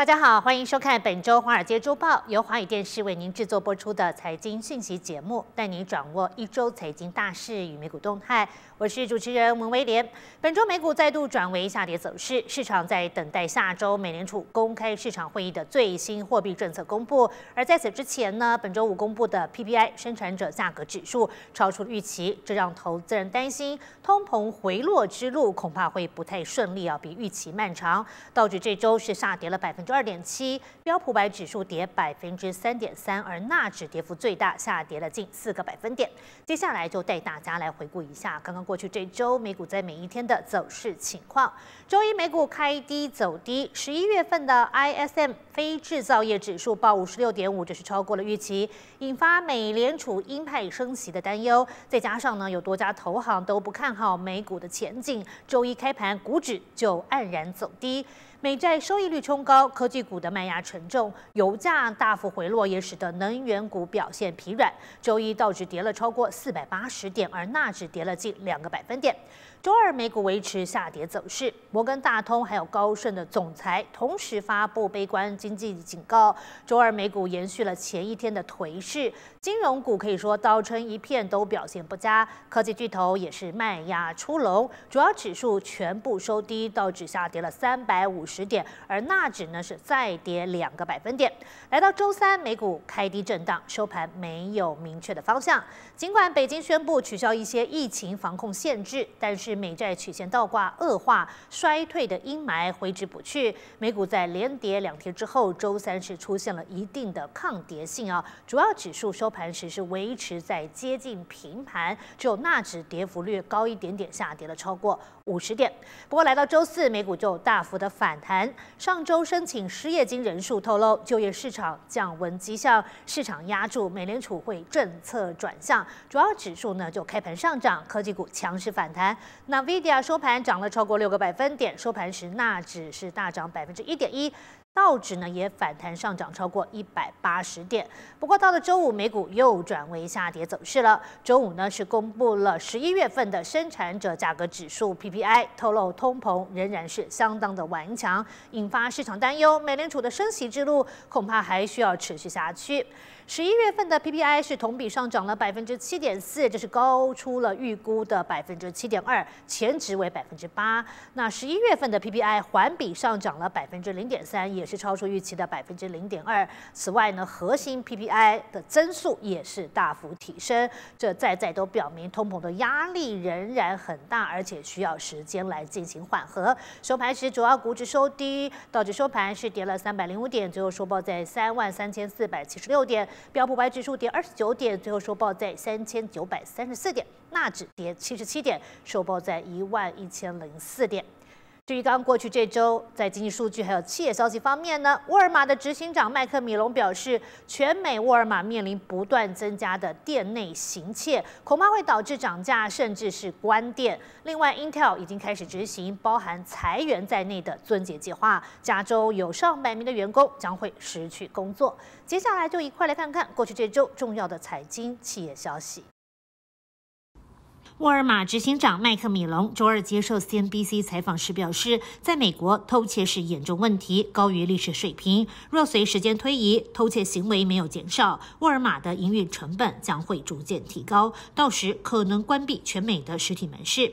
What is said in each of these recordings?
大家好，欢迎收看本周《华尔街周报》，由华语电视为您制作播出的财经讯息节目，带您掌握一周财经大事与美股动态。我是主持人文威廉。本周美股再度转为下跌走势，市场在等待下周美联储公开市场会议的最新货币政策公布。而在此之前呢，本周五公布的 PPI 生产者价格指数超出预期，这让投资人担心通膨回落之路恐怕会不太顺利啊，比预期漫长。道指这周是下跌了百分之。二点七，标普百指数跌百分之三点三，而纳指跌幅最大，下跌了近四个百分点。接下来就带大家来回顾一下刚刚过去这周美股在每一天的走势情况。周一美股开低走低，十一月份的 ISM 非制造业指数报五十六点五，这是超过了预期，引发美联储鹰派升息的担忧。再加上呢，有多家投行都不看好美股的前景，周一开盘股指就黯然走低。美债收益率冲高，科技股的卖压沉重，油价大幅回落也使得能源股表现疲软。周一道指跌了超过四百八十点，而纳指跌了近两个百分点。周二美股维持下跌走势，摩根大通还有高盛的总裁同时发布悲观经济警告。周二美股延续了前一天的颓势，金融股可以说倒春一片都表现不佳，科技巨头也是卖压出笼，主要指数全部收低，道指下跌了三百五十点，而纳指呢是再跌两个百分点。来到周三，美股开低震荡，收盘没有明确的方向。尽管北京宣布取消一些疫情防控限制，但是。美债曲线倒挂恶化，衰退的阴霾挥之不去。美股在连跌两天之后，周三是出现了一定的抗跌性啊，主要指数收盘时是维持在接近平盘，就纳指跌幅略高一点点，下跌了超过五十点。不过来到周四，美股就大幅的反弹。上周申请失业金人数透露就业市场降温迹象，市场压住美联储会政策转向，主要指数呢就开盘上涨，科技股强势反弹。那 VIA 收盘涨了超过六个百分点，收盘时纳指是大涨百分之一点一，道指呢也反弹上涨超过一百八十点。不过到了周五美股又转为下跌走势了。周五呢是公布了十一月份的生产者价格指数 PPI，透露通膨仍然是相当的顽强，引发市场担忧，美联储的升息之路恐怕还需要持续下去。十一月份的 PPI 是同比上涨了百分之七点四，这是高出了预估的百分之七点二，前值为百分之八。那十一月份的 PPI 环比上涨了百分之零点三，也是超出预期的百分之零点二。此外呢，核心 PPI 的增速也是大幅提升，这再再都表明通膨的压力仍然很大，而且需要时间来进行缓和。收盘时，主要股指收低，道指收盘是跌了三百零五点，最后收报在三万三千四百七十六点。标普白指数跌二十九点，最后收报在三千九百三十四点；纳指跌七十七点，收报在一万一千零四点。至于刚过去这周，在经济数据还有企业消息方面呢，沃尔玛的执行长麦克米隆表示，全美沃尔玛面临不断增加的店内行窃，恐怕会导致涨价甚至是关店。另外，Intel 已经开始执行包含裁员在内的尊节计划，加州有上百名的员工将会失去工作。接下来就一块来看看过去这周重要的财经企业消息。沃尔玛执行长麦克米隆周二接受 CNBC 采访时表示，在美国偷窃是严重问题，高于历史水平。若随时间推移，偷窃行为没有减少，沃尔玛的营运成本将会逐渐提高，到时可能关闭全美的实体门市。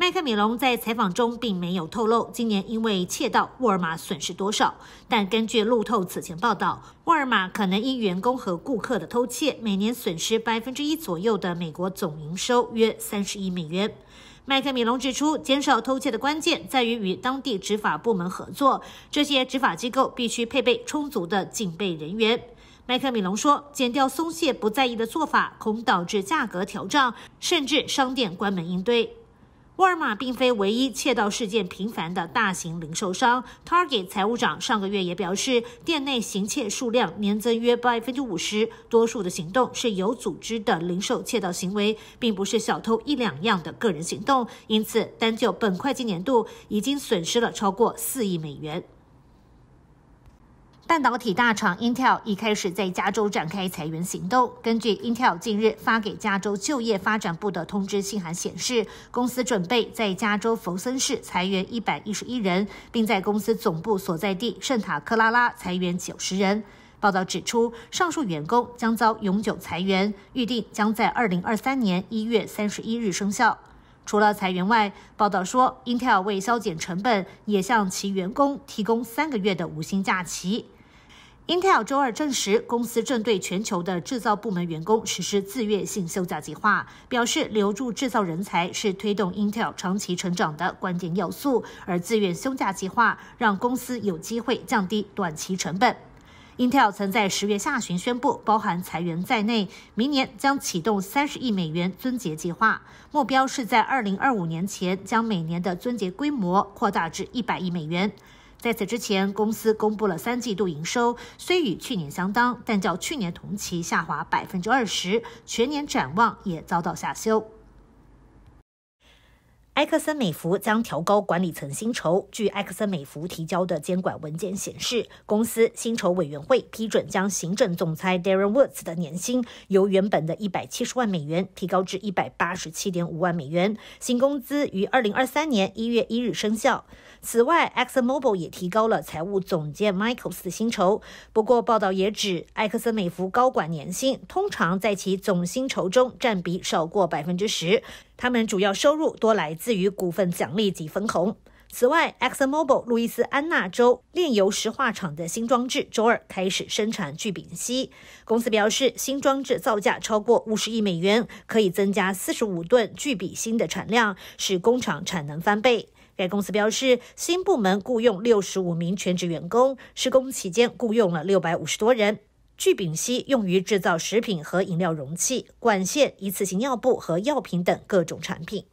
麦克米隆在采访中并没有透露今年因为窃盗，沃尔玛损失多少。但根据路透此前报道，沃尔玛可能因员工和顾客的偷窃，每年损失百分之一左右的美国总营收，约三十亿美元。麦克米隆指出，减少偷窃的关键在于与当地执法部门合作，这些执法机构必须配备充足的警备人员。麦克米隆说，减掉松懈不在意的做法，恐导致价格调涨，甚至商店关门应对。沃尔玛并非唯一窃盗事件频繁的大型零售商。Target 财务长上个月也表示，店内行窃数量年增约百分之五十，多数的行动是有组织的零售窃盗行为，并不是小偷一两样的个人行动。因此，单就本会计年度，已经损失了超过四亿美元。半导体大厂 Intel 已开始在加州展开裁员行动。根据 Intel 近日发给加州就业发展部的通知信函显示，公司准备在加州弗森市裁员一百一十一人，并在公司总部所在地圣塔克拉拉裁员九十人。报道指出，上述员工将遭永久裁员，预定将在二零二三年一月三十一日生效。除了裁员外，报道说，Intel 为削减成本，也向其员工提供三个月的无薪假期。Intel 周二证实，公司正对全球的制造部门员工实施自愿性休假计划，表示留住制造人才是推动 Intel 长期成长的关键要素，而自愿休假计划让公司有机会降低短期成本。Intel 曾在十月下旬宣布，包含裁员在内，明年将启动三十亿美元尊节计划，目标是在二零二五年前将每年的尊节规模扩大至一百亿美元。在此之前，公司公布了三季度营收，虽与去年相当，但较去年同期下滑百分之二十。全年展望也遭到下修。埃克森美孚将调高管理层薪酬。据埃克森美孚提交的监管文件显示，公司薪酬委员会批准将行政总裁 Darren Woods 的年薪由原本的一百七十万美元提高至一百八十七点五万美元。新工资于二零二三年一月一日生效。此外，x m o b i l 也提高了财务总监 Michael's 的薪酬。不过，报道也指，埃克森美孚高管年薪通常在其总薪酬中占比少过百分之十，他们主要收入多来自于股份奖励及分红。此外，x m o b i l 路易斯安那州炼油石化厂的新装置周二开始生产聚丙烯。公司表示，新装置造价超过五十亿美元，可以增加四十五吨聚丙烯的产量，使工厂产能翻倍。该公司表示，新部门雇佣六十五名全职员工，施工期间雇佣了六百五十多人。聚丙烯用于制造食品和饮料容器、管线、一次性尿布和药品等各种产品。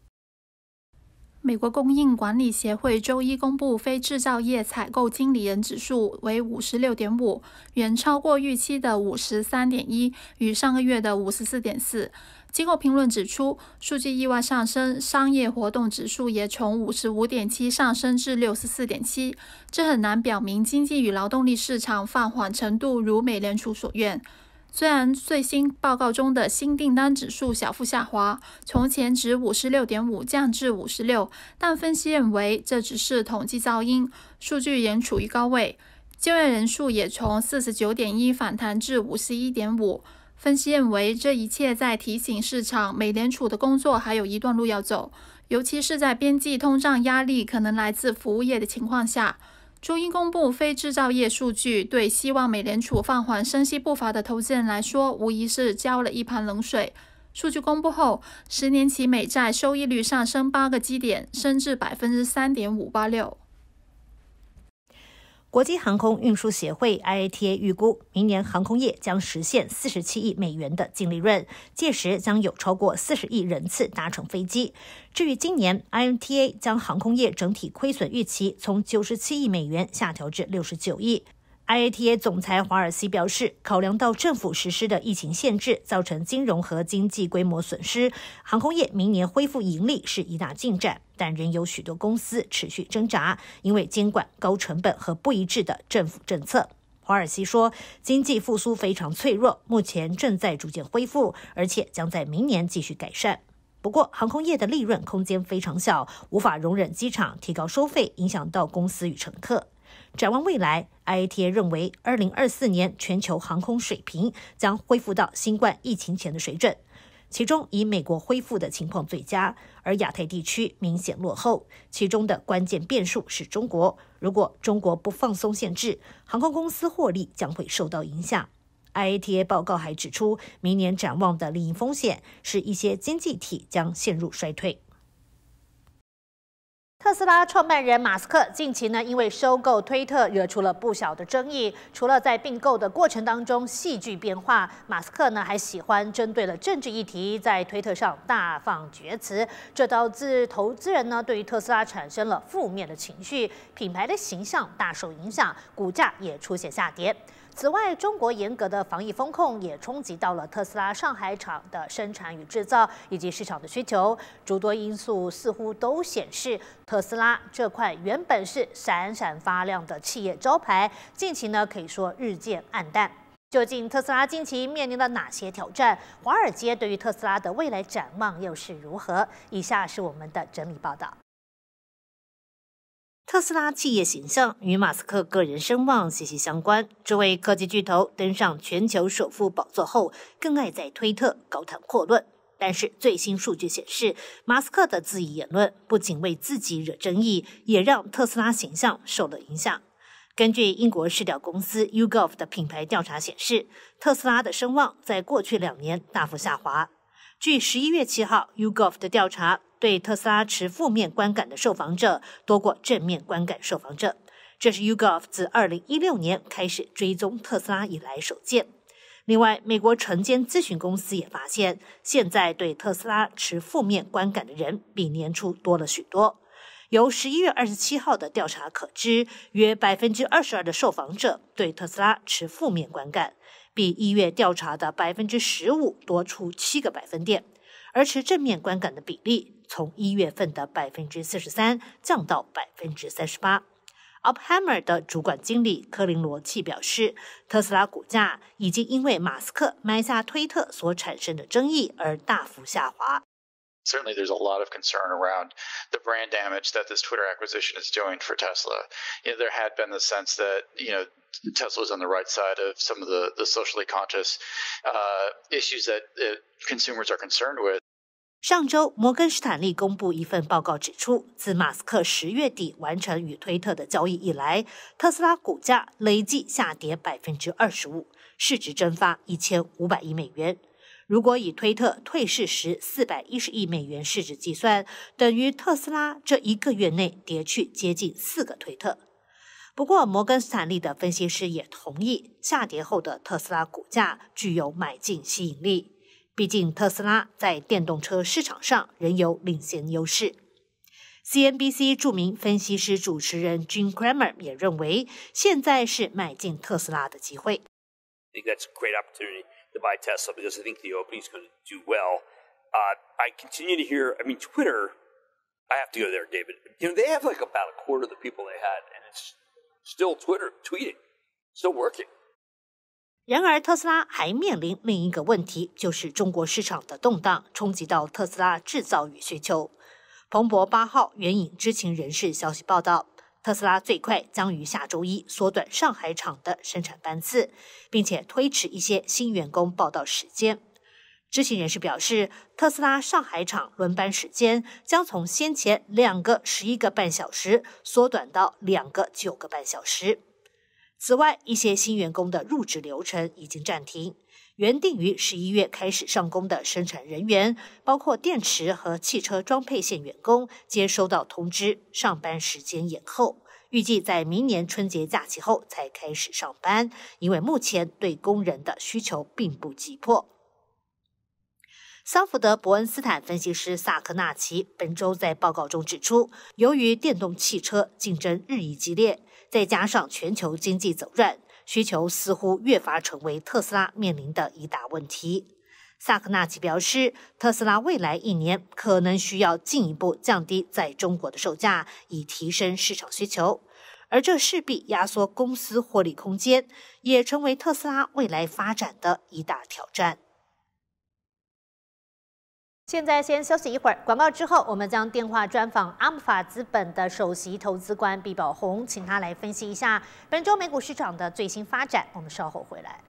美国供应管理协会周一公布，非制造业采购经理人指数为五十六点五，远超过预期的五十三点一，与上个月的五十四点四。机构评论指出，数据意外上升，商业活动指数也从五十五点七上升至六十四点七。这很难表明经济与劳动力市场放缓程度如美联储所愿。虽然最新报告中的新订单指数小幅下滑，从前值五十六点五降至五十六，但分析认为这只是统计噪音，数据仍处于高位。就业人数也从四十九点一反弹至五十一点五。分析认为，这一切在提醒市场，美联储的工作还有一段路要走，尤其是在边际通胀压力可能来自服务业的情况下。中英公布非制造业数据，对希望美联储放缓升息步伐的投资人来说，无疑是浇了一盆冷水。数据公布后，十年期美债收益率上升八个基点，升至百分之三点五八六。国际航空运输协会 （IATA） 预估，明年航空业将实现四十七亿美元的净利润，届时将有超过四十亿人次搭乘飞机。至于今年，IATA 将航空业整体亏损预期从九十七亿美元下调至六十九亿。IATA 总裁华尔西表示，考量到政府实施的疫情限制造成金融和经济规模损失，航空业明年恢复盈利是一大进展，但仍有许多公司持续挣扎，因为监管、高成本和不一致的政府政策。华尔西说，经济复苏非常脆弱，目前正在逐渐恢复，而且将在明年继续改善。不过，航空业的利润空间非常小，无法容忍机场提高收费，影响到公司与乘客。展望未来，IATA 认为，二零二四年全球航空水平将恢复到新冠疫情前的水准，其中以美国恢复的情况最佳，而亚太地区明显落后。其中的关键变数是中国，如果中国不放松限制，航空公司获利将会受到影响。IATA 报告还指出，明年展望的另一风险是，一些经济体将陷入衰退。特斯拉创办人马斯克近期呢，因为收购推特惹出了不小的争议。除了在并购的过程当中戏剧变化，马斯克呢还喜欢针对了政治议题，在推特上大放厥词，这导致投资人呢对于特斯拉产生了负面的情绪，品牌的形象大受影响，股价也出现下跌。此外，中国严格的防疫风控也冲击到了特斯拉上海厂的生产与制造以及市场的需求，诸多因素似乎都显示特斯拉这块原本是闪闪发亮的企业招牌，近期呢可以说日渐暗淡。究竟特斯拉近期面临了哪些挑战？华尔街对于特斯拉的未来展望又是如何？以下是我们的整理报道。特斯拉企业形象与马斯克个人声望息息相关。这位科技巨头登上全球首富宝座后，更爱在推特高谈阔论。但是最新数据显示，马斯克的自意言论不仅为自己惹争议，也让特斯拉形象受了影响。根据英国市调公司 u g o v 的品牌调查显示，特斯拉的声望在过去两年大幅下滑。据十一月七号 u g o v 的调查。对特斯拉持负面观感的受访者多过正面观感受访者，这是 u g o f 自2016年开始追踪特斯拉以来首见。另外，美国晨间咨询公司也发现，现在对特斯拉持负面观感的人比年初多了许多。由11月27号的调查可知，约百分之二十二的受访者对特斯拉持负面观感，比一月调查的百分之十五多出七个百分点，而持正面观感的比例。从一月份的百分之四十三降到百分之三十八。Oppenheimer 的主管经理科林·罗契表示，特斯拉股价已经因为马斯克买下推特所产生的争议而大幅下滑。Certainly, there's a lot of concern around the brand damage that this Twitter acquisition is doing for Tesla. You know, there had been the sense that you know was on the right side of some of the, the socially conscious uh, issues that uh, consumers are concerned with. 上周，摩根士坦利公布一份报告，指出，自马斯克十月底完成与推特的交易以来，特斯拉股价累计下跌百分之二十五，市值蒸发一千五百亿美元。如果以推特退市时四百一十亿美元市值计算，等于特斯拉这一个月内跌去接近四个推特。不过，摩根士坦利的分析师也同意，下跌后的特斯拉股价具有买进吸引力。毕竟特斯拉在电动车市场上仍有领先优势。CNBC 著名分析师主持人 Jim Cramer 也认为，现在是买进特斯拉的机会。I think that's a great opportunity to buy Tesla because I think the opening is going to do well. Uh, I continue to hear, I mean, Twitter, I have to go there, David. You know, they have like about a quarter of the people they had, and it's still Twitter tweeting, still working. 然而，特斯拉还面临另一个问题，就是中国市场的动荡冲击到特斯拉制造与需求。彭博八号援引知情人士消息报道，特斯拉最快将于下周一缩短上海厂的生产班次，并且推迟一些新员工报到时间。知情人士表示，特斯拉上海厂轮班时间将从先前两个十一个半小时缩短到两个九个半小时。此外，一些新员工的入职流程已经暂停。原定于十一月开始上工的生产人员，包括电池和汽车装配线员工，接收到通知，上班时间延后，预计在明年春节假期后才开始上班，因为目前对工人的需求并不急迫。桑福德·伯恩斯坦分析师萨克纳奇本周在报告中指出，由于电动汽车竞争日益激烈。再加上全球经济走软，需求似乎越发成为特斯拉面临的一大问题。萨克纳奇表示，特斯拉未来一年可能需要进一步降低在中国的售价，以提升市场需求，而这势必压缩公司获利空间，也成为特斯拉未来发展的一大挑战。现在先休息一会儿，广告之后，我们将电话专访阿姆法资本的首席投资官毕宝红，请他来分析一下本周美股市场的最新发展。我们稍后回来。